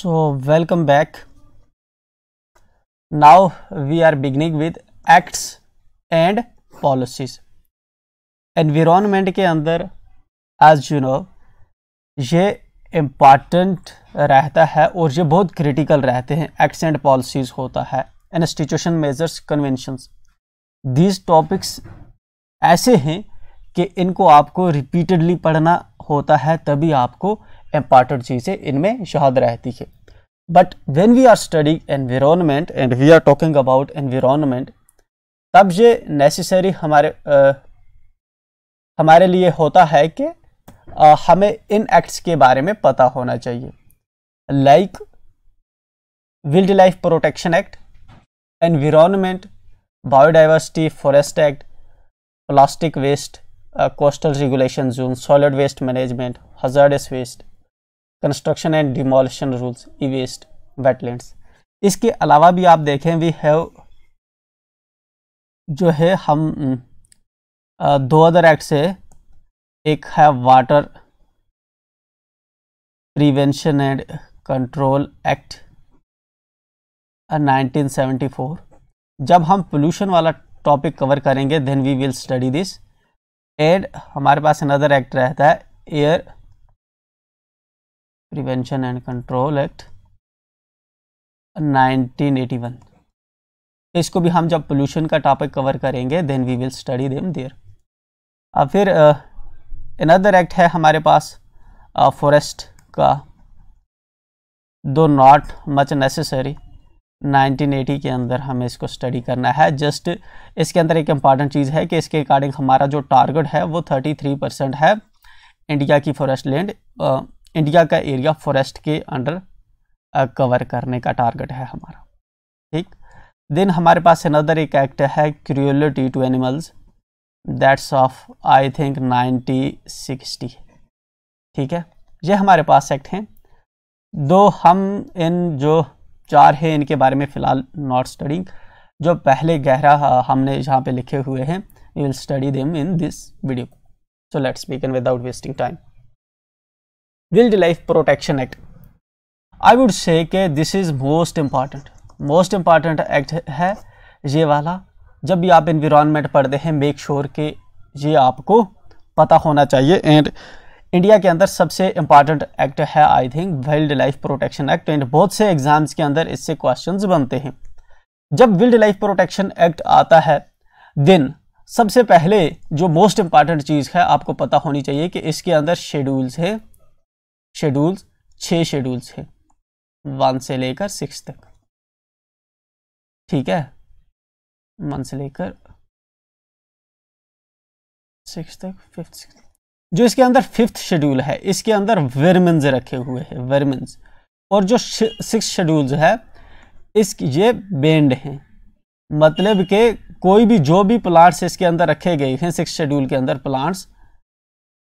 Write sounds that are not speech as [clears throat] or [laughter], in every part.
so welcome back now we are beginning with acts and policies environment के अंदर as you know ये important रहता है और ये बहुत क्रिटिकल रहते हैं एक्ट्स एंड पॉलिसीज़ होता है institution measures conventions these topics ऐसे हैं कि इनको आपको रिपीटडली पढ़ना होता है तभी आपको इम्पॉर्टेंट चीज़ें इनमें शहाद रहती है but when we are study environment and we are talking about environment तब ये नेसेसरी हमारे आ, हमारे लिए होता है कि आ, हमें इन एक्ट्स के बारे में पता होना चाहिए like wild life protection act environment biodiversity forest act plastic waste coastal regulation zone solid waste management hazardous waste construction and demolition rules E waste wetland इसके अलावा भी आप देखें वी हैव जो है हम हम्म, दो अदर एक्ट से एक है water prevention and control act 1974 जब हम पोल्यूशन वाला टॉपिक कवर करेंगे then we will study this and हमारे पास अनदर एक्ट रहता है air prevention and control act 1981 तो इसको भी हम जब पोल्यूशन का टॉपिक कवर करेंगे then we will study them there अब फिर अनदर एक्ट है हमारे पास फॉरेस्ट का दो नॉट मच नेसेसरी 1980 के अंदर हमें इसको स्टडी करना है जस्ट इसके अंदर एक इम्पॉर्टेंट चीज़ है कि इसके अकॉर्डिंग हमारा जो टारगेट है वो 33 परसेंट है इंडिया की फॉरेस्ट लैंड इंडिया का एरिया फॉरेस्ट के अंडर कवर करने का टारगेट है हमारा ठीक देन हमारे पास अनदर एक एक्ट है cruelty to animals that's of I think ninety sixty ठीक है ये हमारे पास एक्ट हैं दो हम इन जो चार हैं इनके बारे में फ़िलहाल नॉट स्टडिंग जो पहले गहरा हमने यहाँ पे लिखे हुए हैं you will study them in this video so let's begin without wasting time wild life protection act I would say के this is most important most important act है ये वाला जब भी आप इन्वायरमेंट पढ़ते हैं मेक श्योर के ये आपको पता होना चाहिए एंड इंडिया के अंदर सबसे इम्पॉर्टेंट एक्ट है I think wild life protection act and बहुत से एग्ज़ाम्स के अंदर इससे क्वेश्चन बनते हैं जब वाइल्ड लाइफ प्रोटेक्शन एक्ट आता है दिन सबसे पहले जो मोस्ट इम्पॉर्टेंट चीज़ है आपको पता होनी चाहिए कि इसके अंदर शेड्यूल्स हैं शेड्यूल्स छः शेड्यूल्स हैं वन से लेकर सिक्स तक ठीक है वन से लेकर सिक्स तक फिफ्थ सिक्स जो इसके अंदर फिफ्थ शेड्यूल है इसके अंदर वेरमेंस रखे हुए हैं वेरमेंस और जो सिक्स शेड्यूल्स है इस ये बेंड हैं मतलब के कोई भी जो भी प्लांट्स इसके अंदर रखे गए हैं सिक्स शेड्यूल के अंदर प्लांट्स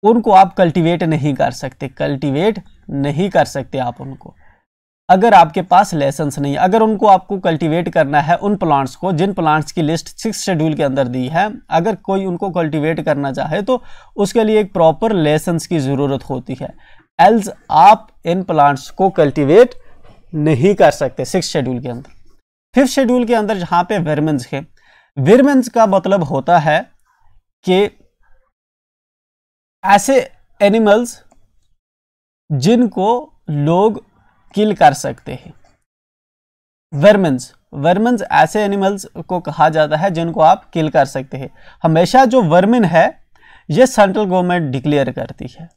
उनको आप कल्टीवेट नहीं कर सकते कल्टीवेट नहीं कर सकते आप उनको अगर आपके पास लेसेंस नहीं अगर उनको आपको कल्टीवेट करना है उन प्लांट्स को जिन प्लांट्स की लिस्ट सिक्स शेड्यूल के अंदर दी है अगर कोई उनको कल्टीवेट करना चाहे तो उसके लिए एक प्रॉपर लेसेंस की ज़रूरत होती है एल्स आप इन प्लांट्स को कल्टीवेट नहीं कर सकते सिक्स शेड्यूल के अंदर फिफ्थ शेड्यूल के अंदर जहाँ पे वर्मेंस है वर्मेंस का मतलब होता है कि ऐसे एनिमल्स जिनको लोग किल कर सकते हैं वर्मन्स वर्मन्स ऐसे एनिमल्स को कहा जाता है जिनको आप किल कर सकते हैं हमेशा जो वर्मिन है ये सेंट्रल गवर्नमेंट डिक्लेयर करती है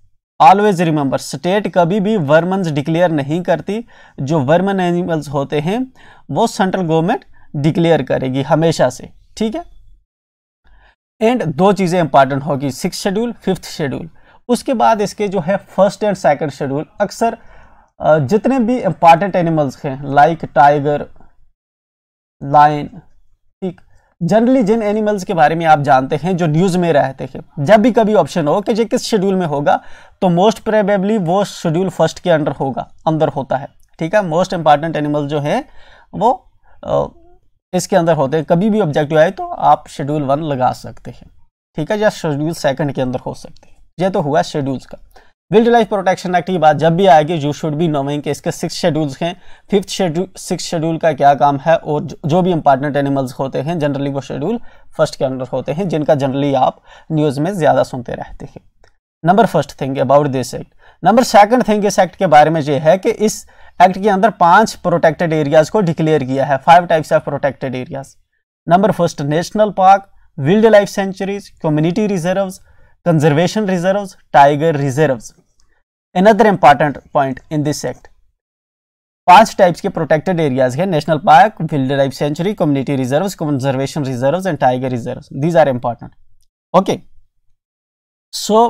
ऑलवेज रिमेंबर स्टेट कभी भी वर्मन्स डिक्लेयर नहीं करती जो वर्मन एनिमल्स होते हैं वो सेंट्रल गवर्नमेंट डिक्लेयर करेगी हमेशा से ठीक है एंड दो चीज़ें इंपॉर्टेंट होगी सिक्स शेड्यूल फिफ्थ शेड्यूल उसके बाद इसके जो है फर्स्ट एंड सेकंड शेड्यूल अक्सर जितने भी इम्पॉर्टेंट एनिमल्स हैं लाइक टाइगर लाइन ठीक जनरली जिन एनिमल्स के बारे में आप जानते हैं जो न्यूज़ में रहते हैं जब भी कभी ऑप्शन हो कि ये किस शेड्यूल में होगा तो मोस्ट प्रेबेबली वो शेड्यूल फर्स्ट के अंडर होगा अंदर होता है ठीक है मोस्ट इंपॉर्टेंट एनिमल जो हैं वो इसके अंदर होते हैं कभी भी ऑब्जेक्टिव आए तो आप शेड्यूल वन लगा सकते हैं ठीक है या शेड्यूल सेकंड के अंदर हो सकते हैं ये तो हुआ शेड्यूल्स का विल्ड लाइफ प्रोटेक्शन एक्ट की बात जब भी आएगी यू शुड बी नोविंग के इसके सिक्स शेड्यूल्स हैं फिफ्थ शेड्यूल सिक्स शेड्यूल का क्या काम है और जो भी इंपॉर्टेंट एनिमल्स होते हैं जनरली वो शेड्यूल फर्स्ट के अंदर होते हैं जिनका जनरली आप न्यूज़ में ज़्यादा सुनते रहते हैं number first thing about this act number second thing इस एक्ट के बारे में ये है कि इस एक्ट के अंदर पांच प्रोटेक्टेड एरियाज को डिक्लेयर किया है five types of protected areas number first national park wild life sanctuaries community reserve conservation reserve tiger reserve another important point in this act पांच टाइप्स के प्रोटेक्टेड एरियाज है national park wild life sanctuary community reserve conservation reserve and tiger reserve these are important okay so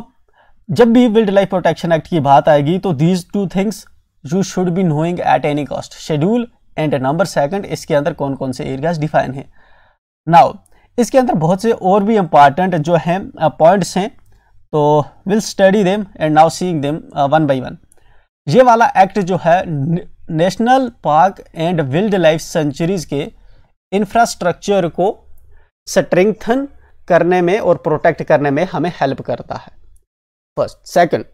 जब भी wild life protection act की बात आएगी तो these two things you should be knowing at any cost schedule and number second इसके अंदर कौन कौन से एरियाज डिफाइन हैं नाउ इसके अंदर बहुत से और भी इंपॉर्टेंट जो हैं पॉइंट्स uh, हैं तो will study them and now seeing them one by one ये वाला एक्ट जो है national park and wild life sanctuaries के इंफ्रास्ट्रक्चर को स्ट्रेंथन करने में और प्रोटेक्ट करने में हमें हेल्प करता है first second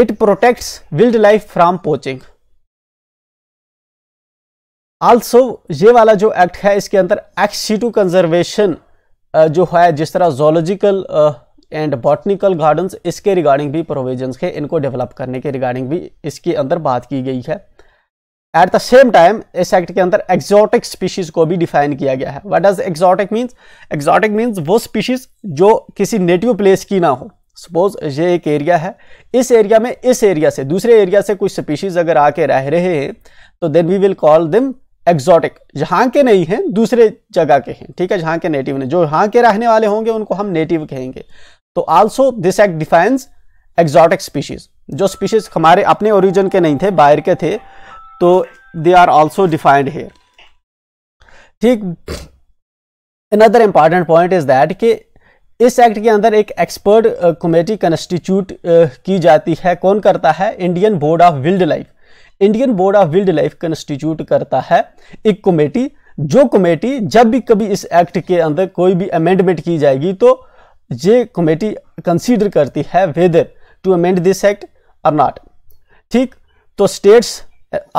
it protects wild life from poaching also ये वाला जो एक्ट है इसके अंदर एक्स सीटू कंजर्वेशन जो है जिस तरह जोलॉजिकल एंड बॉटनिकल गार्डन्स इसके रिगार्डिंग भी प्रोविजंस है इनको डेवलप करने के रिगार्डिंग भी इसके अंदर बात की गई है एट द सेम टाइम इस एक्ट के अंदर एक्जॉटिक स्पीशीज को भी डिफाइन किया गया है what does exotic means exotic means वो स्पीशीज जो किसी नेटिव प्लेस की ना हो सपोज ये एक एरिया है इस एरिया में इस एरिया से दूसरे एरिया से कुछ स्पीशीज़ अगर आके रह रहे हैं तो then we will call them exotic जहाँ के नहीं हैं दूसरे जगह के हैं ठीक है जहाँ के नेटिव नहीं जो यहाँ के रहने वाले होंगे उनको हम नेटिव कहेंगे तो also this act defines exotic species जो स्पीशीज़ हमारे अपने ओरिजिन के नहीं थे बाहर के थे तो they are also defined here ठीक another important point is that कि इस एक्ट के अंदर एक एक्सपर्ट कमेटी कंस्टिट्यूट की जाती है कौन करता है Indian board of wild life Indian board of wild life constitute करता है एक कमेटी जो कमेटी जब भी कभी इस एक्ट के अंदर कोई भी अमेंडमेंट की जाएगी तो ये कमेटी कंसीडर करती है whether to amend this act और नॉट ठीक तो states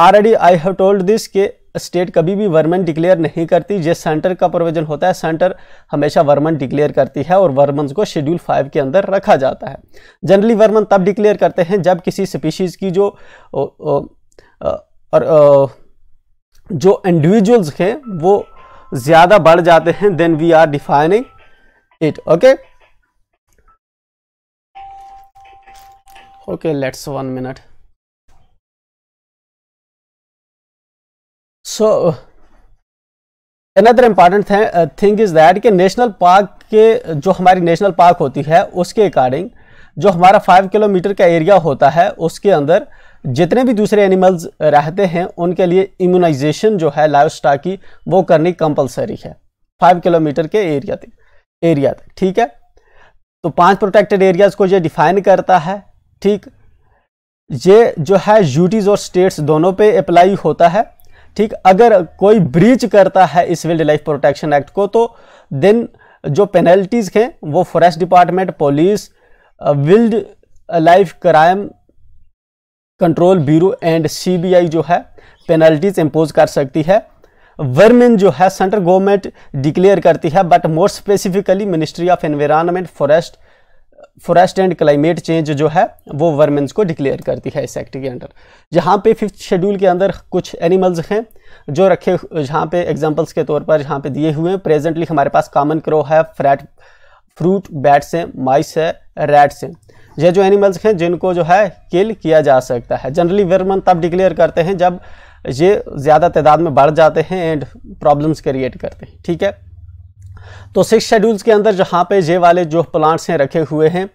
already I have told this के स्टेट कभी भी वर्मन डिक्लेयर नहीं करती जिस सेंटर का प्रोविजन होता है सेंटर हमेशा वर्मन डिक्लेयर करती है और वर्मन को शेड्यूल फाइव के अंदर रखा जाता है जनरली वर्मन तब डिक्लेयर करते हैं जब किसी स्पीशीज़ की जो ओ, ओ, ओ, जो इंडिविजुअल्स हैं वो ज़्यादा बढ़ जाते हैं then we are defining it okay okay let's one minute so another important thing is that कि नेशनल पार्क के जो हमारी नेशनल पार्क होती है उसके अकॉर्डिंग जो हमारा फाइव किलोमीटर का एरिया होता है उसके अंदर जितने भी दूसरे एनिमल्स रहते हैं उनके लिए इम्यूनाइजेशन जो है लाइफ स्टाक की वो करनी कंपलसरी है फाइव किलोमीटर के एरिया तक एरिया तक ठीक है तो पांच प्रोटेक्टेड एरियाज़ को ये डिफाइन करता है ठीक ये जो है यूटीज़ और स्टेट्स दोनों पे अप्लाई होता है ठीक अगर कोई ब्रीच करता है इस सिविल लाइफ प्रोटेक्शन एक्ट को तो देन जो पेनल्टीज़ हैं वो forest department police wild life crime control bureau and CBI जो है पेनल्टीज इम्पोज कर सकती है वर्मिन जो है सेंट्रल गवर्नमेंट डिक्लेयर करती है but more specifically ministry of environment forest forest and climate change जो है वो वर्मेंस को डिक्लेयर करती है इस एक्ट के अंडर जहाँ पे फिफ्थ शेड्यूल के अंदर कुछ एनिमल्स हैं जो रखे जहाँ पे एग्जांपल्स के तौर पर जहाँ पे दिए हुए हैं प्रेजेंटली हमारे पास कॉमन क्रो है फ्रैट फ्रूट बैट्स हैं माइस है रैट्स हैं ये जो एनिमल्स हैं जिनको जो है किल किया जा सकता है जनरली वर्मन तब डिक्लेयर करते हैं जब ये ज़्यादा तादाद में बढ़ जाते हैं एंड प्रॉब्लम्स क्रिएट करते हैं ठीक है तो सिक्स शेड्यूल्स के अंदर जहाँ पे जे वाले जो प्लांट्स हैं रखे हुए हैं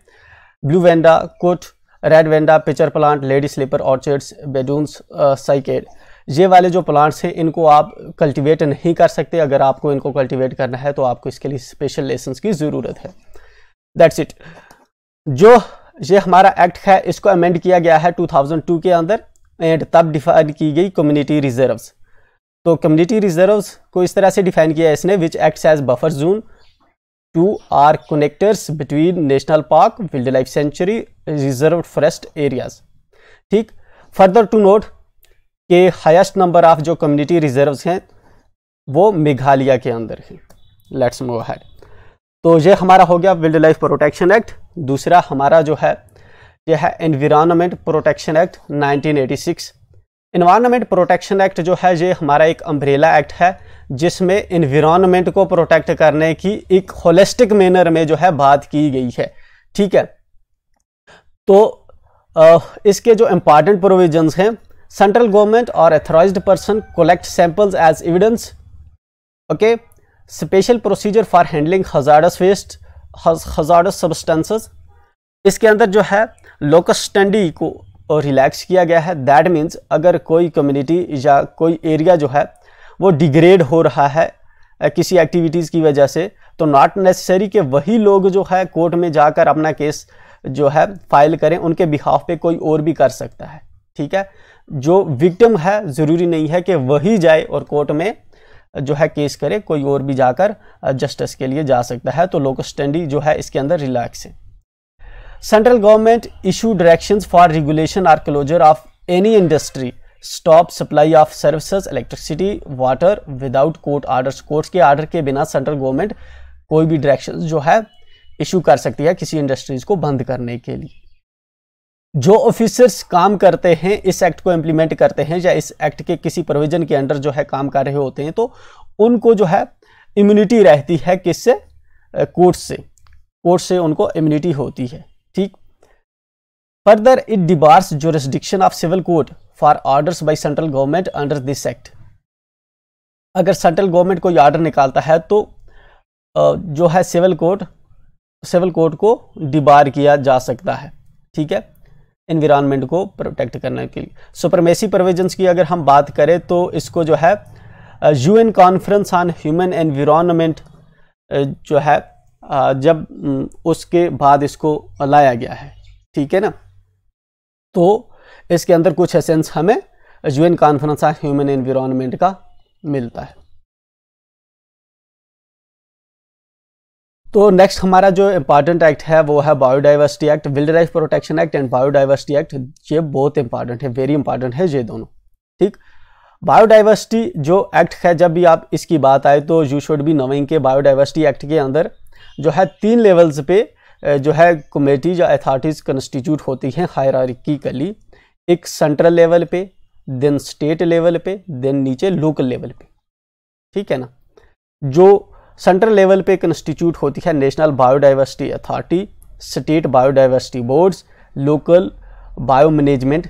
ब्लू वेंडा कोट red vanda pitcher plant lady slipper orchids Beddome's cycad ये वाले जो प्लांट्स हैं इनको आप कल्टीवेट नहीं कर सकते अगर आपको इनको कल्टीवेट करना है तो आपको इसके लिए स्पेशल लेसन की ज़रूरत है दैट्स इट जो ये हमारा एक्ट है इसको अमेंड किया गया है 2002 के अंदर एंड तब डिफाइन की गई कम्युनिटी रिजर्व्स तो कम्युनिटी रिजर्व्स को इस तरह से डिफाइन किया है इसने which acts as buffer zone to or connectors between national park wild life sanctuary reserve forest areas ठीक फर्दर टू नोट के हाइस्ट नंबर ऑफ जो कम्युनिटी रिजर्व हैं वो मेघालय के अंदर हैं लेट्स मो हैड तो ये हमारा हो गया विल्ड लाइफ प्रोटेक्शन एक्ट दूसरा हमारा जो है यह है environment protection act 1986 environment protection act जो है ये हमारा एक अम्ब्रेला एक्ट है जिसमें इन्वायरमेंट को प्रोटेक्ट करने की एक होलिस्टिक मैनर में जो है बात की गई है ठीक है तो इसके जो इम्पॉर्टेंट प्रोविजंस हैं सेंट्रल गवर्नमेंट और authorise person collect samples as evidence okay special procedure for handling hazardous waste hazardous substances इसके अंदर जो है लोकस्टंडी को और रिलैक्स किया गया है दैट मीन्स अगर कोई कम्युनिटी या कोई एरिया जो है वो डिग्रेड हो रहा है किसी एक्टिविटीज़ की वजह से तो नॉट नेसेसरी कि वही लोग जो है कोर्ट में जाकर अपना केस जो है फाइल करें उनके बिहाफ पे कोई और भी कर सकता है ठीक है जो विक्टिम है ज़रूरी नहीं है कि वही जाए और कोर्ट में जो है केस करे कोई और भी जाकर जस्टिस के लिए जा सकता है तो स्टैंडी जो है इसके अंदर रिलैक्स है central government issue direction for regulation or closure of any industry stop supply of services electricity water without court orders court के आर्डर के बिना सेंट्रल गवर्नमेंट कोई भी डायरेक्शन जो है इशू कर सकती है किसी इंडस्ट्रीज को बंद करने के लिए जो ऑफिसर्स काम करते हैं इस एक्ट को इम्प्लीमेंट करते हैं या इस एक्ट के किसी प्रोविजन के अंडर जो है काम कर रहे होते हैं तो उनको जो है इम्यूनिटी रहती है किससे कोर्ट से कोर्ट से उनको इम्यूनिटी होती है ठीक further it debars jurisdiction of civil court for orders by central government under this act अगर सेंट्रल गवर्नमेंट कोई ऑर्डर निकालता है तो जो है सिविल कोर्ट सिविल कोर्ट को डिबार किया जा सकता है ठीक है इन्वायरमेंट को प्रोटेक्ट करने के लिए सुप्रमेसी प्रोविजंस की अगर हम बात करें तो इसको जो है UN conference on human environment जो है जब उसके बाद इसको लाया गया है ठीक है ना तो इसके अंदर कुछ एसेंस हमें UN conference of human environment का मिलता है तो नेक्स्ट हमारा जो इम्पॉर्टेंट एक्ट है वो है biodiversity act wild life protection act and biodiversity act ये बहुत इंपॉर्टेंट है वेरी इंपॉर्टेंट है ये दोनों ठीक बायोडाइवर्सिटी जो एक्ट है जब भी आप इसकी बात आए तो यू शुड बी नोइंग के बायोडाइवर्सिटी एक्ट के अंदर जो है तीन लेवल्स पे जो है कमेटीज या अथॉरिटीज़ कंस्टिट्यूट होती हैं कली एक सेंट्रल लेवल पे देन स्टेट लेवल पे देन नीचे लोकल लेवल पे ठीक है ना जो सेंट्रल लेवल पे कंस्टिट्यूट होती है national biodiversity authority state biodiversity boards local bio management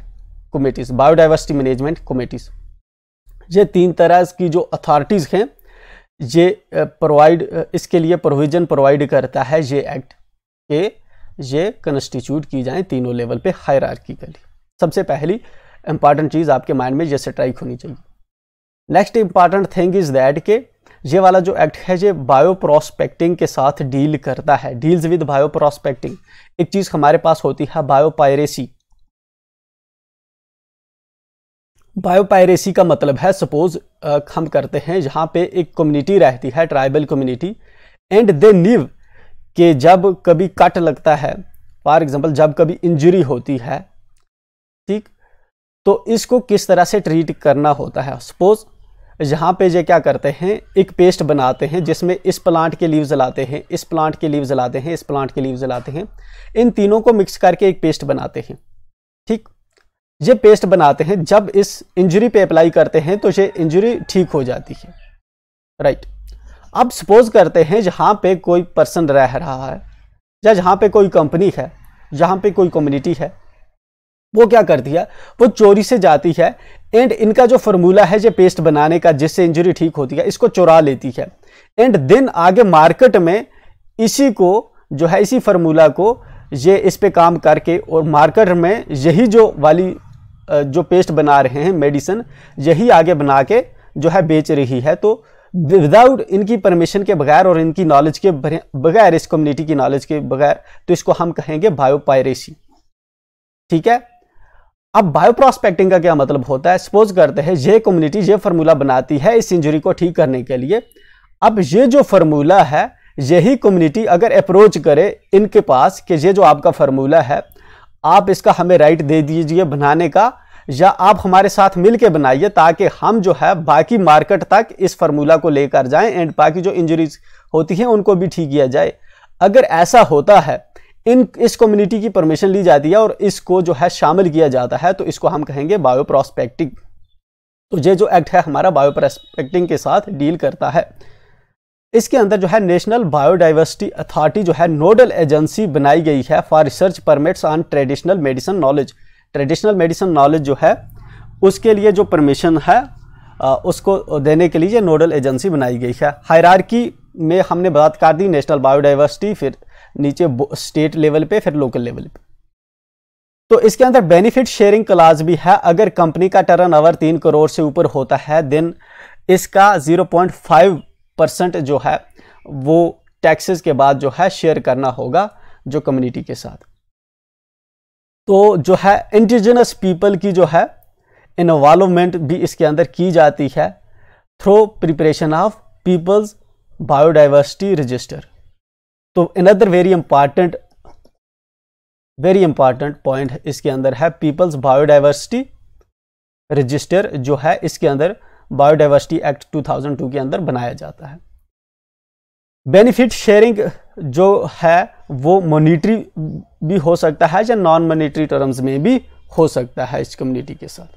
committees biodiversity management committees ये तीन तरह की जो अथॉरिटीज़ हैं ये प्रोवाइड इसके लिए प्रोविज़न प्रोवाइड करता है ये एक्ट के ये कंस्टिट्यूट की जाए तीनों लेवल पे हायरार्किकली सबसे पहली इंपॉर्टेंट चीज़ आपके माइंड में ये स्ट्राइक होनी चाहिए next important thing is that के ये वाला जो एक्ट है ये बायो प्रोस्पेक्टिंग के साथ डील करता है डील्स विद बायो प्रोस्पेक्टिंग एक चीज़ हमारे पास होती है बायो पायरेसी बायोपायरेसी का मतलब है सपोज हम करते हैं जहाँ पे एक कम्युनिटी रहती है tribal community and they live के जब कभी कट लगता है फॉर एग्ज़ाम्पल जब कभी इंजरी होती है ठीक तो इसको किस तरह से ट्रीट करना होता है सपोज़ यहाँ पे ये क्या करते हैं एक पेस्ट बनाते हैं जिसमें इस प्लांट के लीव लाते हैं इस प्लांट के लीव जलाते हैं इस प्लांट के लीव लाते हैं इन तीनों को मिक्स करके एक पेस्ट बनाते हैं ठीक ये पेस्ट बनाते हैं जब इस इंजरी पे अप्लाई करते हैं तो ये इंजरी ठीक हो जाती है राइट अब सपोज करते हैं जहाँ पे कोई पर्सन रह रहा है या जहाँ पे कोई कंपनी है जहाँ पे कोई कम्युनिटी है वो क्या करती है वो चोरी से जाती है एंड इनका जो फॉर्मूला है जो पेस्ट बनाने का जिससे इंजरी ठीक होती है इसको चुरा लेती है एंड दिन आगे मार्केट में इसी को जो है इसी फार्मूला को ये इस पे काम करके और मार्केट में यही जो वाली जो पेस्ट बना रहे हैं मेडिसिन यही आगे बना के जो है बेच रही है तो विदाउट इनकी परमिशन के बगैर और इनकी नॉलेज के बगैर इस कम्युनिटी की नॉलेज के बगैर तो इसको हम कहेंगे बायोपायरेसी ठीक है अब बायो प्रोस्पेक्टिंग का क्या मतलब होता है सपोज करते हैं ये कम्युनिटी ये फार्मूला बनाती है इस इंजरी को ठीक करने के लिए अब ये जो फार्मूला है यही कम्युनिटी अगर अप्रोच करे इनके पास कि ये जो आपका फार्मूला है आप इसका हमें राइट दे दीजिए बनाने का या आप हमारे साथ मिलके बनाइए ताकि हम जो है बाकी मार्केट तक इस फार्मूला को लेकर जाएं एंड बाकी जो इंजरीज होती हैं उनको भी ठीक किया जाए अगर ऐसा होता है इन इस कम्युनिटी की परमिशन ली जाती है और इसको जो है शामिल किया जाता है तो इसको हम कहेंगे बायो प्रोस्पेक्टिंग तो ये जो एक्ट है हमारा बायो प्रोस्पेक्टिंग के साथ डील करता है इसके अंदर जो है नेशनल बायोडाइवर्सिटी अथॉरिटी जो है नोडल एजेंसी बनाई गई है for research permits on traditional medicine knowledge traditional medicine knowledge जो है उसके लिए जो परमिशन है उसको देने के लिए नोडल एजेंसी बनाई गई है हायरार्की में हमने बात कर दी नेशनल बायोडाइवर्सिटी फिर नीचे स्टेट लेवल पे फिर लोकल लेवल पे तो इसके अंदर बेनिफिट शेयरिंग क्लास भी है अगर कंपनी का टर्न ओवर तीन करोड़ से ऊपर होता है देन इसका फाइव परसेंट जो है वो टैक्सेस के बाद जो है शेयर करना होगा जो कम्युनिटी के साथ तो जो है इंडिजिनस पीपल की जो है इन्वॉल्वमेंट भी इसके अंदर की जाती है through preparation of people's biodiversity register तो another very important very important point इसके अंदर है पीपल्स बायोडाइवर्सिटी रजिस्टर जो है इसके अंदर बायोडाइवर्सिटी एक्ट 2002 के अंदर बनाया जाता है बेनिफिट शेयरिंग जो है वो मोनिट्री भी हो सकता है या नॉन मोनिट्री टर्म्स में भी हो सकता है इस कम्युनिटी के साथ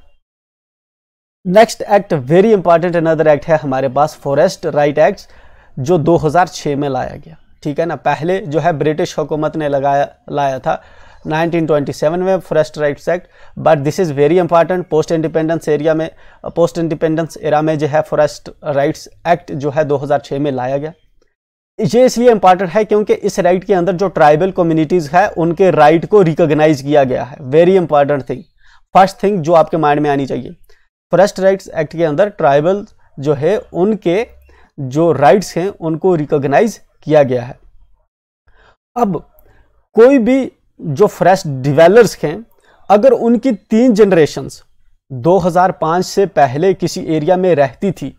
next act very important another act है हमारे पास फॉरेस्ट राइट एक्ट जो 2006 में लाया गया ठीक है ना पहले जो है ब्रिटिश हुकूमत ने लगाया लाया था 1927 में forest rights act but this is very important post independence area में पोस्ट इंडिपेंडेंस एरा में जो है फॉरेस्ट राइट्स एक्ट जो है 2006 में लाया गया ये इसलिए इंपॉर्टेंट है क्योंकि इस राइट के अंदर जो ट्राइबल कम्युनिटीज़ है उनके राइट को रिकोगनाइज किया गया है very important thing first thing जो आपके माइंड में आनी चाहिए फॉरेस्ट राइट्स एक्ट के अंदर ट्राइबल जो है उनके जो राइट्स हैं उनको रिकोगनाइज किया गया है अब कोई भी जो फ्रेश डिवेलर्स हैं अगर उनकी तीन जनरेशन्स 2005 से पहले किसी एरिया में रहती थी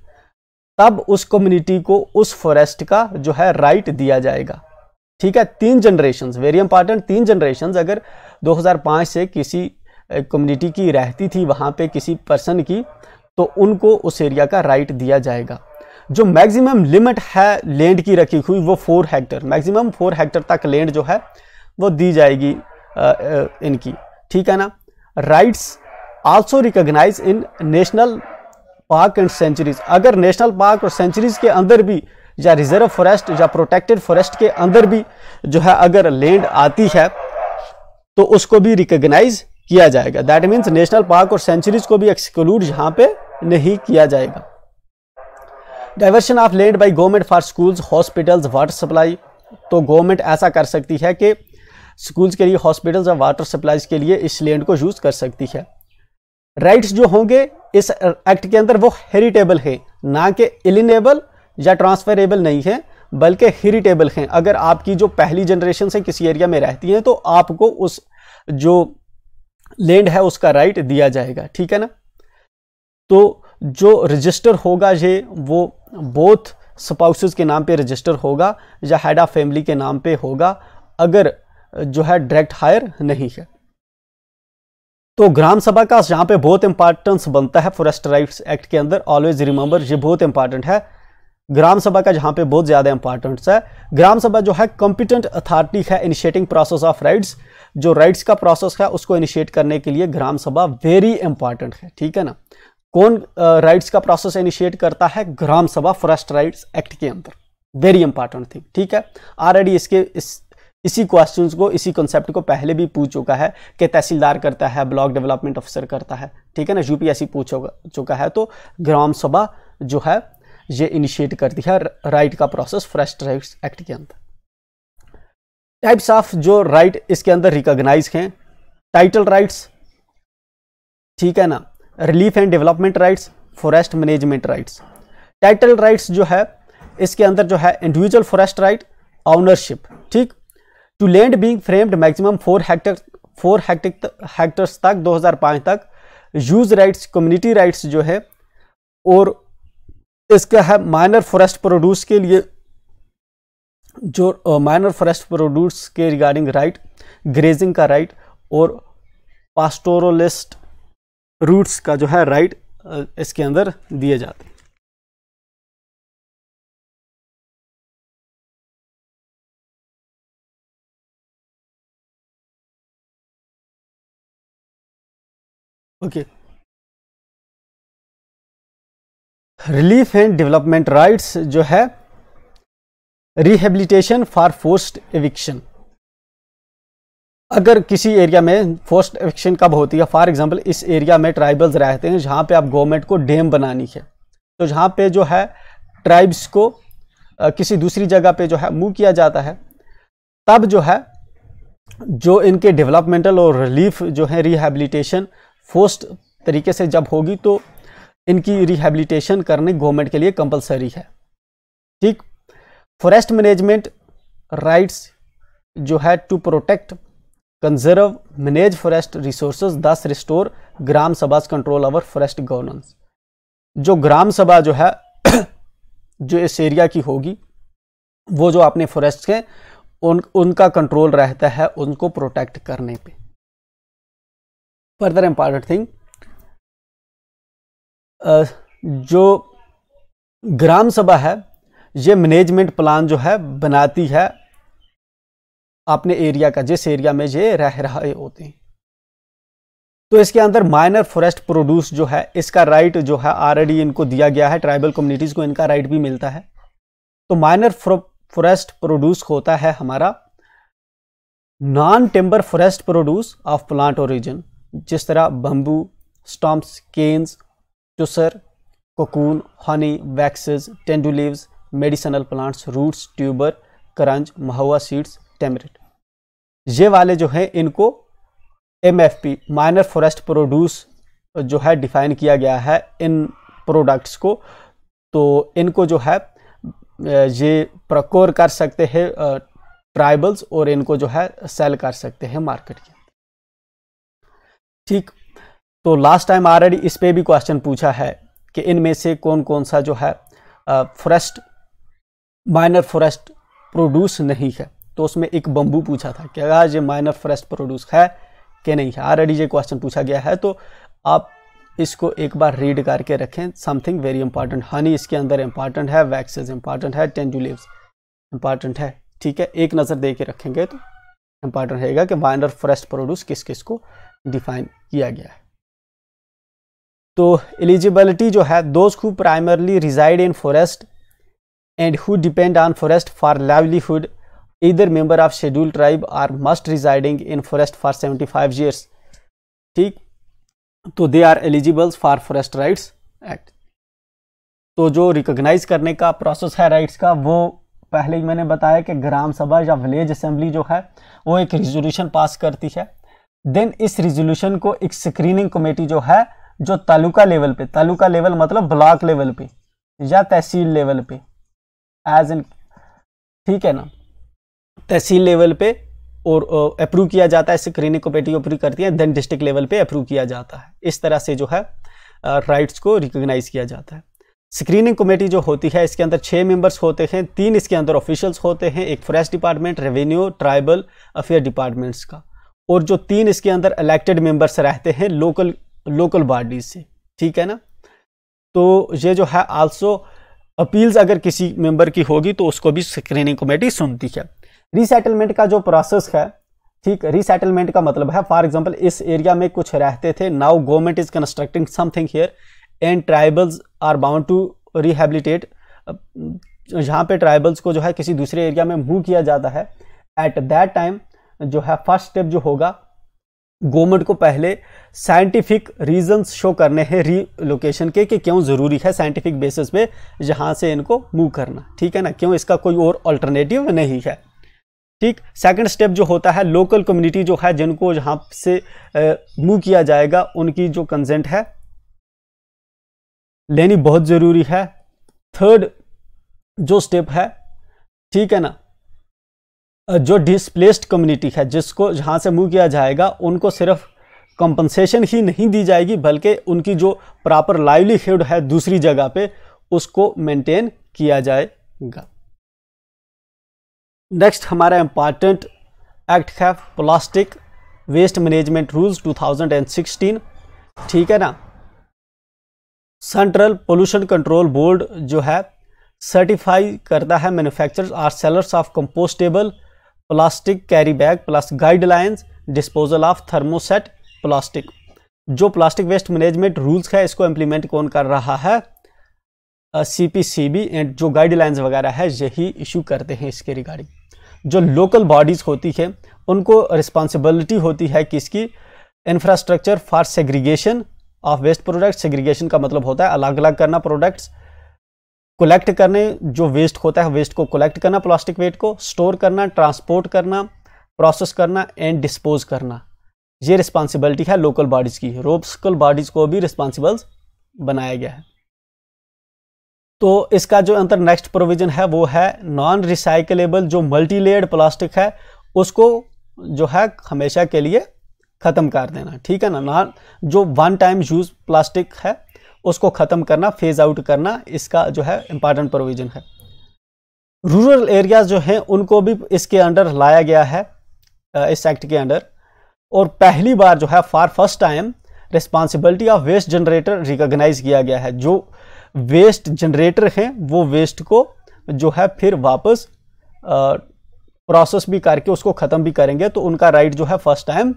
तब उस कम्युनिटी को उस फॉरेस्ट का जो है राइट दिया जाएगा ठीक है तीन जनरेशन वेरी इंपॉर्टेंट तीन जनरेशन अगर 2005 से किसी कम्युनिटी की रहती थी वहाँ पे किसी पर्सन की तो उनको उस एरिया का राइट दिया जाएगा जो मैक्सिमम लिमिट है लैंड की रखी हुई वो four hectare maximum four hectare तक लैंड जो है वो दी जाएगी इनकी ठीक है ना rights also recognize in national park and sanctuaries अगर नेशनल पार्क और सेंचुरीज के अंदर भी या रिजर्व फॉरेस्ट या प्रोटेक्टेड फॉरेस्ट के अंदर भी जो है अगर लैंड आती है तो उसको भी रिकग्नाइज किया जाएगा दैट मीन्स नेशनल पार्क और सेंचुरीज को भी एक्सक्लूड यहाँ पे नहीं किया जाएगा diversion of land by government for schools hospitals water supply तो गवर्नमेंट ऐसा कर सकती है कि स्कूल्स के लिए हॉस्पिटल्स और वाटर सप्लाईज के लिए इस लैंड को यूज़ कर सकती है राइट्स जो होंगे इस एक्ट के अंदर वो हेरिटेबल है ना कि एलिनेबल या ट्रांसफरेबल नहीं है बल्कि हेरिटेबल हैं अगर आपकी जो पहली जनरेशन से किसी एरिया में रहती हैं तो आपको उस जो लैंड है उसका राइट दिया जाएगा ठीक है ना तो जो रजिस्टर होगा ये वो बोथ स्पाउसेस के नाम पे रजिस्टर होगा या हेड ऑफ फैमिली के नाम पे होगा अगर जो है डायरेक्ट हायर नहीं है तो ग्राम सभा का यहां पे बहुत इंपॉर्टेंस बनता है फॉरेस्ट राइट्स एक्ट के अंदर ऑलवेज रिमेंबर ये बहुत इंपॉर्टेंट है ग्राम सभा का जहां पे बहुत ज़्यादा इंपॉर्टेंस है ग्राम सभा जो है कॉम्पिटेंट अथॉरिटी है इनिशिएटिंग प्रोसेस ऑफ राइट्स जो राइट्स का प्रोसेस है उसको इनिशिएट करने के लिए ग्राम सभा वेरी इंपॉर्टेंट है ठीक है ना कौन राइट्स का प्रोसेस इनिशिएट करता है ग्राम सभा फॉरेस्ट राइट्स एक्ट के अंदर वेरी इंपॉर्टेंट थिंग ठीक है ऑलरेडी इसके इस इसी क्वेश्चन को इसी कॉन्सेप्ट को पहले भी पूछ चुका है कि तहसीलदार करता है ब्लॉक डेवलपमेंट ऑफिसर करता है ठीक है ना यूपीएससी पूछ चुका है तो ग्राम सभा जो है ये इनिशिएट करती है राइट का प्रोसेस फ्रेश राइट एक्ट के अंदर टाइप्स ऑफ जो राइट इसके अंदर रिकॉग्नाइज हैं टाइटल राइट्स ठीक है ना relief and development rights forest management rights title rights जो है इसके अंदर जो है इंडिविजुअल फॉरेस्ट राइट ऑनरशिप ठीक to land being framed maximum four hectare four hectic hectares तक 2005 तक यूज राइट्स कम्युनिटी राइट्स जो है और इसका है माइनर फॉरेस्ट प्रोड्यूस के लिए जो माइनर फॉरेस्ट प्रोड्यूस के रिगार्डिंग राइट ग्रेजिंग का राइट और पास्टोरलिस्ट रूट्स का जो है राइट इसके अंदर दिए जाते हैं okay relief and development rights जो है रिहेबिलिटेशन फॉर फोर्स्ड एविक्शन अगर किसी एरिया में फोर्स्ड एविक्शन कब होती है फॉर एग्जांपल इस एरिया में ट्राइबल्स रहते हैं जहां पे आप गवर्नमेंट को डैम बनानी है तो जहां पे जो है ट्राइब्स को किसी दूसरी जगह पे जो है मूव किया जाता है तब जो है जो इनके डेवलपमेंटल और रिलीफ जो है रिहेबिलिटेशन फोर्स्ड तरीके से जब होगी तो इनकी रिहेबिलिटेशन करने गवर्नमेंट के लिए कंपलसरी है ठीक फॉरेस्ट मैनेजमेंट राइट्स जो है to protect conserve manage forest resource thus restore gram sabhas control our forest governance जो ग्राम सभा जो है [coughs] जो इस एरिया की होगी वो जो अपने फॉरेस्ट के उन उनका कंट्रोल रहता है उनको प्रोटेक्ट करने पे फर्दर इम्पॉर्टेंट थिंग जो ग्राम सभा है ये मैनेजमेंट प्लान जो है बनाती है अपने एरिया का जिस एरिया में ये रह रहे होते हैं तो इसके अंदर माइनर फॉरेस्ट प्रोड्यूस जो है इसका राइट जो है ऑलरेडी इनको दिया गया है ट्राइबल कम्युनिटीज़ को इनका राइट भी मिलता है तो माइनर फॉरेस्ट प्रोड्यूस होता है हमारा non timber forest produce of plant origin जिस तरह बम्बू स्टम्प्स केन्स चुसर cocoon honey waxes tendu leaves medicinal plants roots tuber karanj mahua seeds tamarind ये वाले जो हैं इनको M F P minor forest produce जो है डिफाइन किया गया है इन प्रोडक्ट्स को तो इनको जो है ये प्रकोर कर सकते हैं ट्राइबल्स और इनको जो है सेल कर सकते हैं मार्केट के ठीक तो लास्ट टाइम ऑलरेडी इस पर भी क्वेश्चन पूछा है कि इनमें से कौन कौन सा जो है फॉरेस्ट माइनर फॉरेस्ट प्रोड्यूस नहीं है तो उसमें एक बम्बू पूछा था कि अगर ये माइनर फॉरेस्ट प्रोड्यूस है कि नहीं है ऑलरेडी ये क्वेश्चन पूछा गया है तो आप इसको एक बार रीड करके रखें समथिंग वेरी इंपॉर्टेंट हनी इसके अंदर इंपॉर्टेंट है वैक्सेज इंपॉर्टेंट है टेंडुलिव्स इंपॉर्टेंट है ठीक है एक नज़र दे के रखेंगे तो इंपॉर्टेंट रहेगा कि माइनर फॉरेस्ट प्रोड्यूस किस किस को डिफाइन किया गया है तो एलिजिबिलिटी जो है those who primarily reside in forest and who depend on forest for livelihood इधर member of scheduled tribe or must residing in forest for 75 years ठीक तो they are eligibles for forest rights act तो जो recognise करने का process है rights का वो पहले ही मैंने बताया कि ग्राम सभा या विलेज असेंबली जो है वो एक रेजोल्यूशन पास करती है देन इस रिजोल्यूशन को एक स्क्रीनिंग कमेटी जो है जो तालुका लेवल पे तालुका लेवल मतलब ब्लॉक लेवल पे या तहसील लेवल पे एज एन ठीक है ना तहसील लेवल पे और अप्रूव किया जाता है स्क्रीनिंग कमेटी अप्रूव करती है देन डिस्ट्रिक्ट लेवल पे अप्रूव किया जाता है इस तरह से जो है राइट्स को रिकोगनाइज किया जाता है स्क्रीनिंग कमेटी जो होती है इसके अंदर छः मेंबर्स होते हैं तीन इसके अंदर ऑफिशियल्स होते हैं एक forest department revenue tribal affair departments का और जो तीन इसके अंदर इलेक्टेड मेंबर्स रहते हैं लोकल लोकल बॉडीज से ठीक है ना तो ये जो है आल्सो अपील्स अगर किसी मेंबर की होगी तो उसको भी स्क्रीनिंग कमेटी सुनती है रीसेटलमेंट का जो प्रोसेस है ठीक रीसेटलमेंट का मतलब है फॉर एग्जाम्पल इस एरिया में कुछ रहते थे now government is constructing something here and tribals are bound to rehabilitate यहाँ पे ट्राइबल्स को जो है किसी दूसरे एरिया में मूव किया जाता है एट दैट टाइम जो है फर्स्ट स्टेप जो होगा गवर्नमेंट को पहले साइंटिफिक रीजंस शो करने हैं रीलोकेशन के कि क्यों ज़रूरी है साइंटिफिक बेसिस पे यहाँ से इनको मूव करना ठीक है ना क्यों इसका कोई और अल्टरनेटिव नहीं है ठीक सेकंड स्टेप जो होता है लोकल कम्युनिटी जो है जिनको यहाँ से मूव किया जाएगा उनकी जो कंसेंट है लेनी बहुत ज़रूरी है थर्ड जो स्टेप है ठीक है ना जो डिसप्लेस्ड कम्युनिटी है जिसको जहाँ से मूव किया जाएगा उनको सिर्फ कंपनसेशन ही नहीं दी जाएगी बल्कि उनकी जो प्रॉपर लाइवलीहुड है दूसरी जगह पे उसको मेंटेन किया जाएगा नेक्स्ट हमारा इम्पॉर्टेंट एक्ट है प्लास्टिक वेस्ट मैनेजमेंट रूल्स 2016 ठीक है ना सेंट्रल पोल्यूशन कंट्रोल बोर्ड जो है सर्टिफाई करता है manufacturers or sellers of compostable plastic carry bag plus guidelines disposal of thermoset plastic जो प्लास्टिक वेस्ट मैनेजमेंट रूल्स है इसको इम्प्लीमेंट कौन कर रहा है C P C B and जो गाइडलाइंस वगैरह है यही इशू करते हैं इसके रिगार्डिंग जो लोकल बॉडीज़ होती है उनको रिस्पॉन्सिबिलिटी होती है किसकी infrastructure for segregation of waste product segregation का मतलब होता है अलग अलग करना प्रोडक्ट्स कलेक्ट करने जो वेस्ट होता है वेस्ट को कलेक्ट करना प्लास्टिक वेट को स्टोर करना ट्रांसपोर्ट करना प्रोसेस करना एंड डिस्पोज करना ये रिस्पॉन्सिबिलिटी है लोकल बॉडीज़ की लोकल बॉडीज़ को भी रिस्पॉन्सिबल बनाया गया है तो इसका जो अंतर नेक्स्ट प्रोविज़न है वो है नॉन रिसाइकलेबल जो मल्टीलेयर्ड प्लास्टिक है उसको जो है हमेशा के लिए ख़त्म कर देना ठीक है ना नॉन जो वन टाइम यूज़ प्लास्टिक है उसको ख़त्म करना फेज आउट करना इसका जो है इम्पॉर्टेंट प्रोविज़न है रूरल एरियाज़ जो हैं उनको भी इसके अंडर लाया गया है इस एक्ट के अंडर और पहली बार जो है for first time responsibility of waste generator recognize किया गया है जो वेस्ट जनरेटर हैं वो वेस्ट को जो है फिर वापस प्रोसेस भी करके उसको ख़त्म भी करेंगे तो उनका राइट जो है फर्स्ट टाइम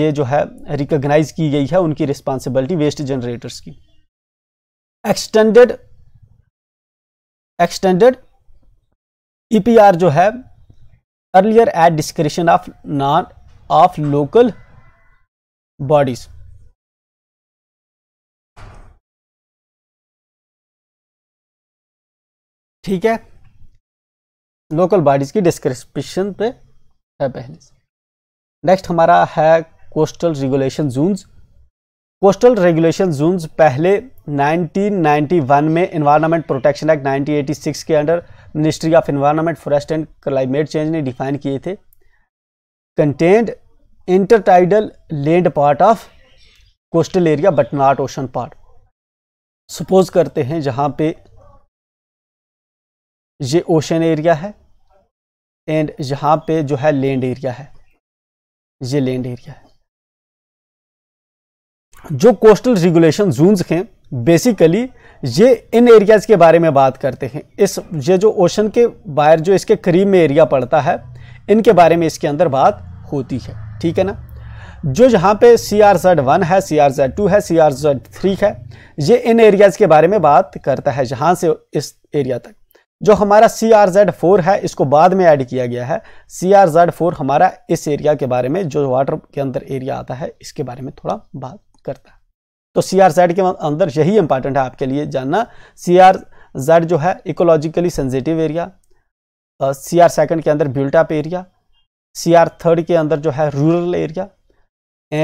ये जो है रिकॉग्नाइज की गई है उनकी रिस्पॉन्सिबिलिटी वेस्ट जनरेटर्स की एक्सटेंडेड एक्सटेंडेड ईपीआर जो है earlier at description of non of local bodies ठीक है लोकल बॉडीज की डिस्क्रिप्शन पे है पहले से नेक्स्ट हमारा है coastal regulation zones coastal regulation zones पहले 1991 में इन्वायरमेंट प्रोटेक्शन एक्ट 1986 के under ministry of environment forest and climate change ने डिफाइन किए थे contained intertidal land part of coastal area but not ocean part suppose करते हैं जहां पे ये ओशन एरिया है एंड यहां पे जो है लैंड एरिया है ये लैंड एरिया है जो कोस्टल रेगुलेशन जोन्स हैं बेसिकली ये इन एरियाज़ के बारे में बात करते हैं इस ये जो ओशन के बाहर जो इसके करीब में एरिया पड़ता है इनके बारे में इसके अंदर बात होती है ठीक है ना जो यहाँ पे सी आर जेड वन है सी आर जेड टू है सी आर जेड थ्री है ये इन एरियाज़ के बारे में बात करता है जहाँ से इस एरिया तक जो हमारा सी आर जेड फोर है इसको बाद में ऐड किया गया है सी आर जेड फोर हमारा इस एरिया के बारे में जो वाटर के अंदर एरिया आता है इसके बारे में थोड़ा बात करता तो सी आर जेड के अंदर यही इंपॉर्टेंट है आपके लिए जानना सी आर जेड जो है ecologically sensitive area C R second के अंदर built up area C R third के अंदर जो है rural area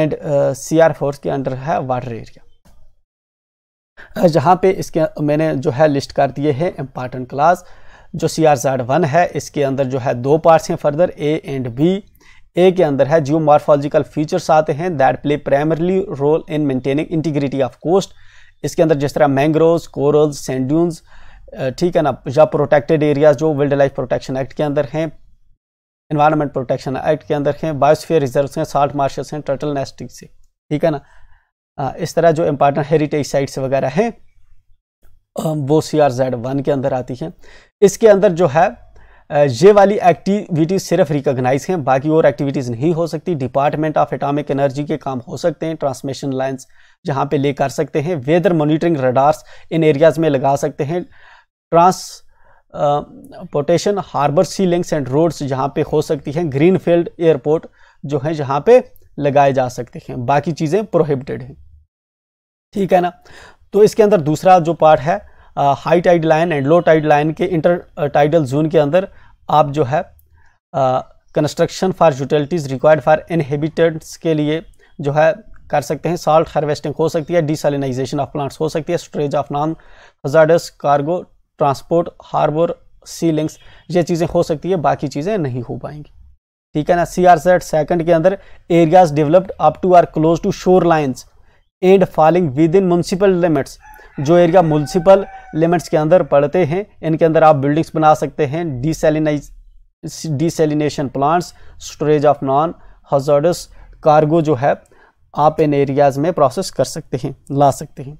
and C R fourth के अंडर है वाटर एरिया जहाँ पे इसके मैंने जो है लिस्ट कर दिए हैं इंपॉर्टेंट क्लास जो सी आर जेड वन है इसके अंदर जो है दो पार्ट्स हैं further A and B A के अंदर है जियो मार्फोलॉजिकल फीचर्स आते हैं that play primarily role in maintaining integrity of coast इसके अंदर जिस तरह मैंग्रोव कोरल्स सेंड्यून्स ठीक है ना या प्रोटेक्टेड एरियाज जो वाइल्ड लाइफ प्रोटेक्शन एक्ट के अंदर हैं इन्वायरमेंट प्रोटेक्शन एक्ट के अंदर हैं बायोस्फीयर रिजर्व्स हैं साल्ट मार्शल्स हैं टर्टल नेस्टिंग से ठीक है ना इस तरह जो इंपॉर्टेंट हेरिटेज साइट्स वगैरह हैं वो सी आर जेड वन के अंदर आती हैं इसके अंदर जो है ये वाली एक्टिविटीज़ सिर्फ रिकॉग्नाइज हैं बाकी और एक्टिविटीज़ नहीं हो सकती डिपार्टमेंट ऑफ एटॉमिक एनर्जी के काम हो सकते हैं ट्रांसमिशन लाइन्स जहाँ पे ले कर सकते हैं weather monitoring radars in areas में लगा सकते हैं transportation harbour sea links and roads जहाँ पे हो सकती हैं ग्रीन फील्ड एयरपोर्ट जो है जहाँ पे लगाए जा सकते हैं बाकी चीज़ें प्रोहिबिटेड हैं ठीक है ना तो इसके अंदर दूसरा जो पार्ट है high tide line and low tide line के इंटर टाइडल जोन के अंदर आप जो है construction for utilities required for inhabitants के लिए जो है कर सकते हैं साल्ट हार्वेस्टिंग हो सकती है डिसलिनाइजेशन ऑफ प्लांट्स हो सकती है storage of non hazardous cargo transport harbour sea links ये चीज़ें हो सकती है बाकी चीज़ें नहीं हो पाएंगी ठीक है ना सी आर सेट सेकेंड के अंदर areas developed up to or close to shore lines and falling within municipal limits जो एरिया म्यूनसिपल लिमिट्स के अंदर पड़ते हैं इनके अंदर आप बिल्डिंग्स बना सकते हैं desalinize desalination plants storage of non hazardous cargo जो है आप इन एरियाज़ में प्रोसेस कर सकते हैं ला सकते हैं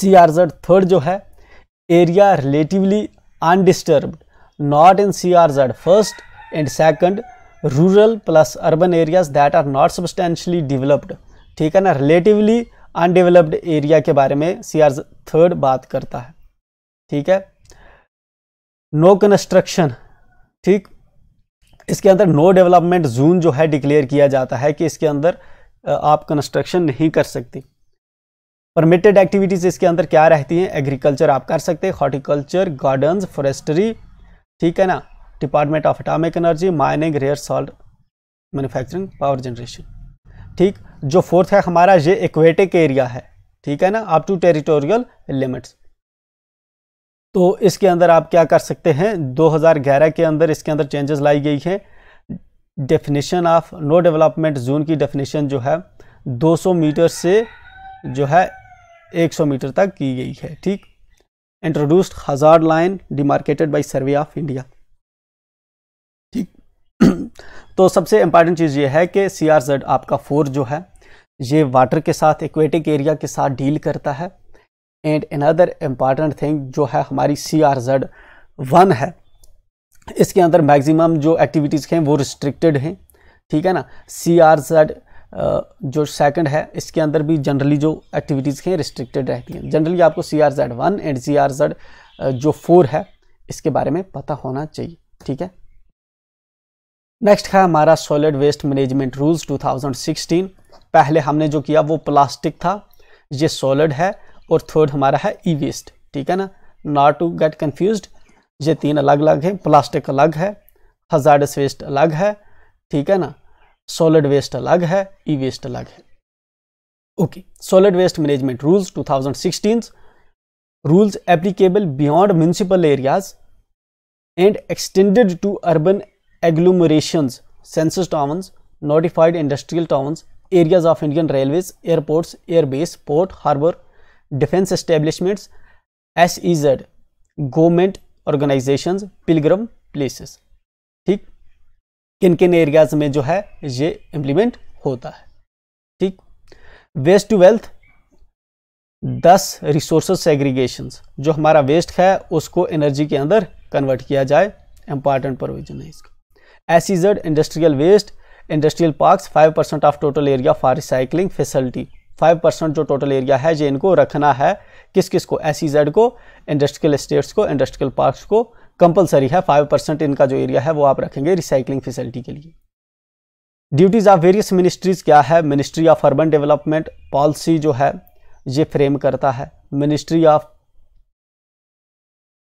सी आर जेड थर्ड जो है area relatively undisturbed C R Z first and second rural plus urban areas that are not substantially developed ठीक है ना रिलेटिवली अनडेवलप्ड एरिया के बारे में सी आर थर्ड बात करता है ठीक है नो कंस्ट्रक्शन ठीक इसके अंदर नो डेवलपमेंट जोन जो है डिक्लेयर किया जाता है कि इसके अंदर आप कंस्ट्रक्शन नहीं कर सकते परमिटेड एक्टिविटीज़ इसके अंदर क्या रहती हैं एग्रीकल्चर आप कर सकते हैं हॉर्टिकल्चर गार्डन फॉरेस्ट्री ठीक है ना department of atomic energy mining rare salt manufacturing power generation ठीक जो फोर्थ है हमारा ये इक्वेटिक एरिया है ठीक है ना अप टू टेरिटोरियल लिमिट्स तो इसके अंदर आप क्या कर सकते हैं 2011 के अंदर इसके अंदर चेंजेस लाई गई है definition of no development zone की डेफिनेशन जो है 200 मीटर से जो है 100 मीटर तक की गई है ठीक introduced hazard line demarcated by survey of India ठीक [clears throat] तो सबसे इंपॉर्टेंट चीज़ ये है कि सी आपका फोर जो है ये वाटर के साथ एक्वेटिक एरिया के साथ डील करता है एंड अनदर इम्पॉर्टेंट थिंग जो है हमारी सी आर जेड वन है इसके अंदर मैक्सिमम जो एक्टिविटीज़ हैं वो रिस्ट्रिक्टेड हैं ठीक है ना सी आर जेड जो सेकंड है इसके अंदर भी जनरली जो एक्टिविटीज़ हैं रिस्ट्रिक्टेड रहती हैं जनरली आपको C R Z one and C R Z जो फोर है इसके बारे में पता होना चाहिए ठीक है नेक्स्ट है हमारा solid waste management rules sixteen पहले हमने जो किया वो प्लास्टिक था ये सॉलिड है और थर्ड हमारा है ई वेस्ट ठीक है ना नॉट टू गेट कन्फ्यूज ये तीन अलग अलग हैं प्लास्टिक अलग है हजार वेस्ट अलग है ठीक है ना सॉलिड वेस्ट अलग है ई वेस्ट अलग है okay solid waste management rules 2016 rules applicable beyond municipal areas and extended to urban agglomeration census towns notified industrial towns areas of Indian railways, airports, airbase, port, harbor, defense establishments, SEZ, government organizations, pilgrim places. ठीक किन किन areas में जो है ये implement होता है ठीक waste to wealth thus resource segregation जो हमारा वेस्ट है उसको एनर्जी के अंदर कन्वर्ट किया जाए इंपॉर्टेंट प्रोविजन है इसका SEZ industrial waste industrial parks 5 percent of total area for recycling facility 5 percent जो टोटल एरिया है जो इनको रखना है किस किस को एस e को इंडस्ट्रियल इस्टेट्स को इंडस्ट्रियल पार्क को कंपलसरी है फाइव परसेंट इनका जो एरिया है वो आप रखेंगे रिसाइकलिंग फैसिलिटी के लिए ड्यूटीज़ ऑफ वेरियस मिनिस्ट्रीज़ क्या है ministry of urban development policy जो है ये फ्रेम करता है ministry of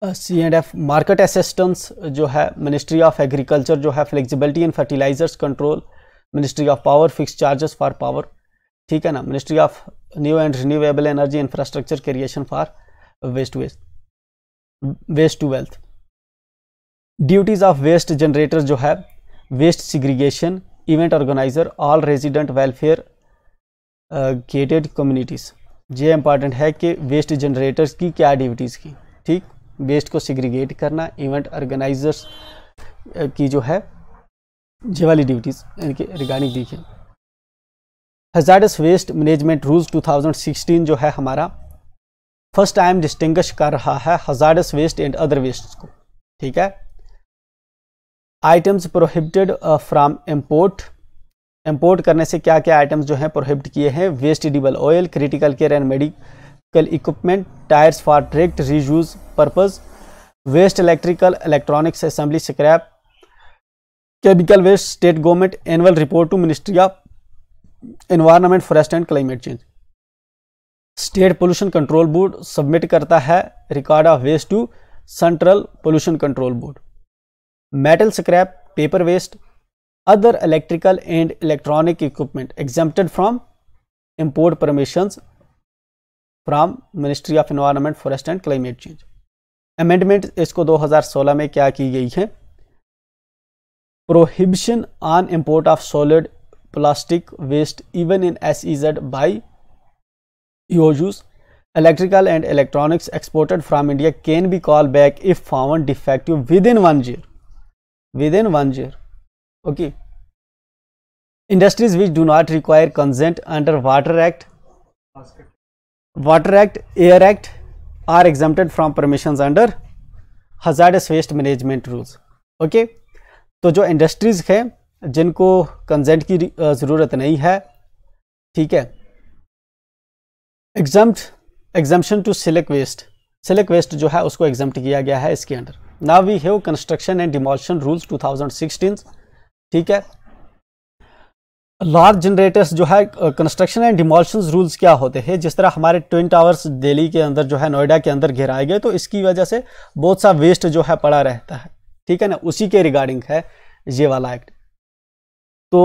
C and F market assistance जो है मिनिस्ट्री ऑफ एग्रीकल्चर जो है flexibility and fertilisers control ministry of power fix charges for power ठीक है ना ministry of new and renewable energy infrastructure creation for waste waste waste to wealth duties of waste generator जो है waste segregation event organiser all resident welfare gated communities ये important है कि waste generators की क्या ड्यूटीज़ की ठीक waste को सिग्रीगेट करना इवेंट ऑर्गेनाइजर्स की जो है जे वाली ड्यूटीज इनके रिगार्डिंग देखिए हजार्डस वेस्ट मैनेजमेंट रूल्स 2016 जो है हमारा फर्स्ट टाइम डिस्टिंग्विश कर रहा है hazardous waste and other waste को ठीक है items prohibited from import import करने से क्या क्या आइटम्स जो हैं प्रोहिबिट किए हैं waste edible oil critical care and medic electrical equipment tyres for direct reuse purpose waste electrical electronics assembly scrap chemical waste state government annual report to ministry of environment forest and climate change state pollution control board submit करता है record of waste to central pollution control board metal scrap paper waste other electrical and electronic equipment exempted from import permissions from ministry of environment forest and climate change amendment इसको 2016 में क्या की गई है prohibition on import of solid plastic waste even in S E Z by EOUs electrical and electronics exported from India can be call back if found defective within one year within one year okay industries which do not require consent under water act water act air act are exempted from permission under hazardous waste management rules okay तो जो industries हैं जिनको consent की ज़रूरत नहीं है ठीक है exam exemption to select waste select waste जो है उसको एग्जम्प्ट किया गया है इसके under now we have construction and demolition rules 2016 ठीक है लार्ज जनरेटर्स जो है कंस्ट्रक्शन एंड डिमोल्शन रूल्स क्या होते हैं जिस तरह हमारे ट्विन टावर्स दिल्ली के अंदर जो है नोएडा के अंदर घेराए गए तो इसकी वजह से बहुत सा वेस्ट जो है पड़ा रहता है ठीक है ना उसी के रिगार्डिंग है ये वाला एक्ट तो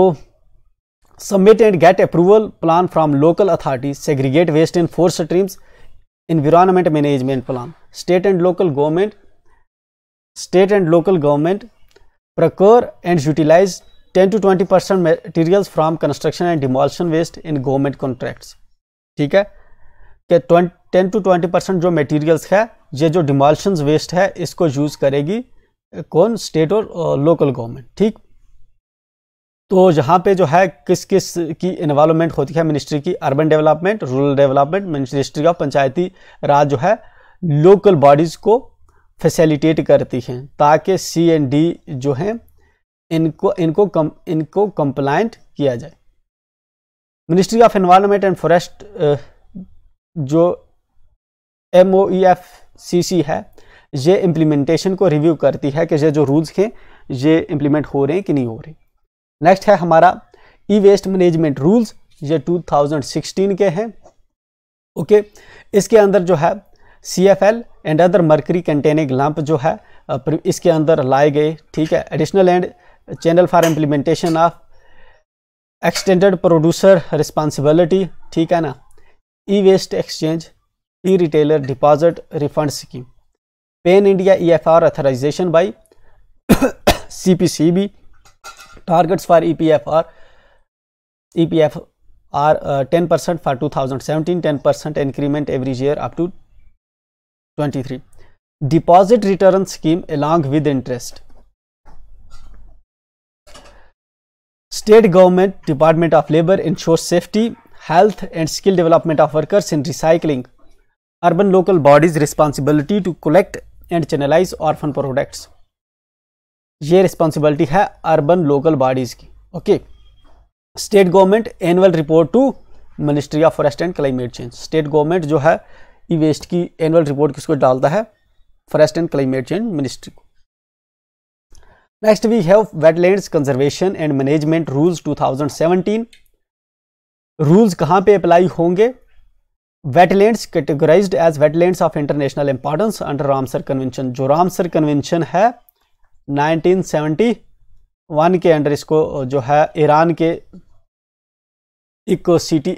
submit and get approval plan from local authority segregate waste in four streams environment management plan state and local government state and local government procure and utilise ten to twenty percent material from construction and demolition waste in government contracts ठीक है कि ten to twenty percent जो materials है ये जो डिमोल्शन waste है इसको use करेगी कौन स्टेट और लोकल गवर्नमेंट ठीक तो यहाँ पे जो है किस किस की इन्वॉलमेंट होती है मिनिस्ट्री की urban development rural development ministry of Panchayati Raj जो है लोकल बॉडीज़ को फैसिलिटेट करती हैं ताकि सी एंड डी जो हैं इनको इनको कम इनको कंप्लाइंट किया जाए ministry of environment and forest जो M O E F C C है ये इम्प्लीमेंटेशन को रिव्यू करती है कि ये जो रूल्स हैं ये इम्प्लीमेंट हो रहे हैं कि नहीं हो रहे नेक्स्ट है हमारा ई वेस्ट मैनेजमेंट रूल्स ये 2016 के हैं ओके okay, इसके अंदर जो है C F L and other mercury containing lamp जो है इसके अंदर लाए गए ठीक है additional and channel for implementation of extended producer responsibility ठीक है ना E waste exchange E retailer deposit refund scheme pan India E F R authorization by C P C B targets for E P F R E P F R ten percent for two thousand seventeen ten percent increment एवरीज year up to twenty three deposit return scheme along with interest state government department of labour ensure safety health and skill development of workers in recycling urban local bodies responsibility to collect and channelise orphan products ये responsibility है urban local bodies की okay state government annual report to ministry of forest and climate change state government जो है E waste की annual report किसको डालता है forest and climate change ministry को next we have Wetlands conservation and management rules 2017. Rules कहाँ पे apply होंगे wetlands categorised as wetlands of international importance under Ramsar convention जो रामसर कन्वेंशन है 1971 के अंडर इसको जो है ईरान के एक सिटी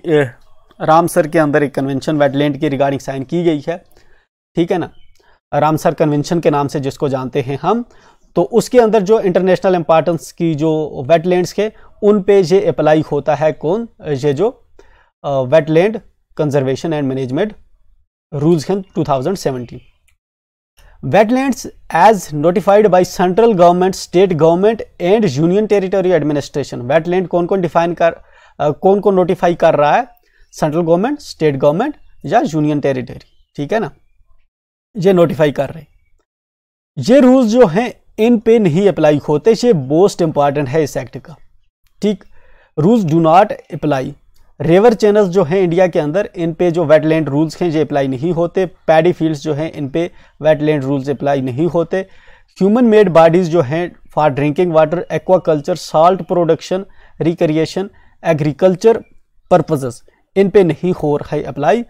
रामसर के अंदर एक कन्वेंशन वेटलैंड की रिगार्डिंग साइन की गई है ठीक है ना रामसर कन्वेंशन के नाम से जिसको जानते हैं हम तो उसके अंदर जो इंटरनेशनल इंपॉर्टेंस की जो वेटलैंड्स के उन पे ये अप्लाई होता है कौन ये जो wetland conservation and management rules हैं 2017 wetlands as notified by central government state government and union territory administration wetland कौन कौन डिफाइन कर कौन कौन नोटिफाई कर रहा है सेंट्रल गवर्नमेंट स्टेट गवर्नमेंट या यूनियन टेरिटरी ठीक है ना ये नोटिफाई कर रहे ये रूल्स जो हैं इन पे नहीं अप्लाई होते ये मोस्ट इम्पॉर्टेंट है इस एक्ट का ठीक rules do not apply river channels जो हैं इंडिया के अंदर इन पे जो वेटलैंड रूल्स हैं ये अप्लाई नहीं होते पैडी फील्ड्स जो हैं इन पे वेटलैंड रूल्स अप्लाई नहीं होते ह्यूमन मेड बॉडीज़ जो हैं for drinking water aquaculture salt production recreation agriculture purposes इन पे नहीं हो रहा है अप्लाई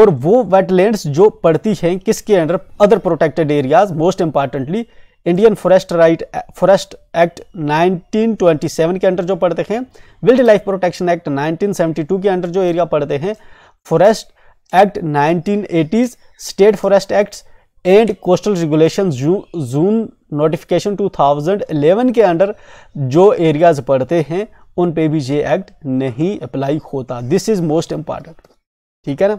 और वो वेटलैंड्स जो पड़ती हैं किसके under other protected areas most importantly Indian forest right forest act 1927 के अंडर जो पढ़ते हैं विल्ड लाइफ प्रोटेक्शन एक्ट 1972 के अंडर जो एरिया पढ़ते हैं forest act 1980s state forest acts and coastal regulation zone notification 2011 के अंडर जो एरियाज पढ़ते हैं उन पे भी ये एक्ट नहीं अप्लाई होता दिस इज मोस्ट इंपॉर्टेंट ठीक है ना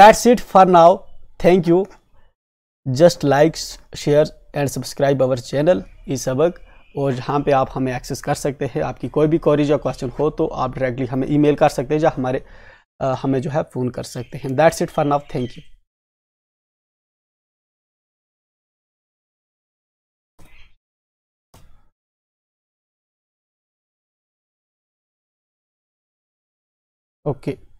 that's it for now thank you just likes share and subscribe our channel ई सबक और जहाँ पे आप हमें एक्सेस कर सकते हैं आपकी कोई भी क्वारीज या क्वेश्चन हो तो आप डायरेक्टली हमें ईमेल कर सकते हैं या हमारे आ, हमें जो है फ़ोन कर सकते हैं that's it for now thank you okay okay.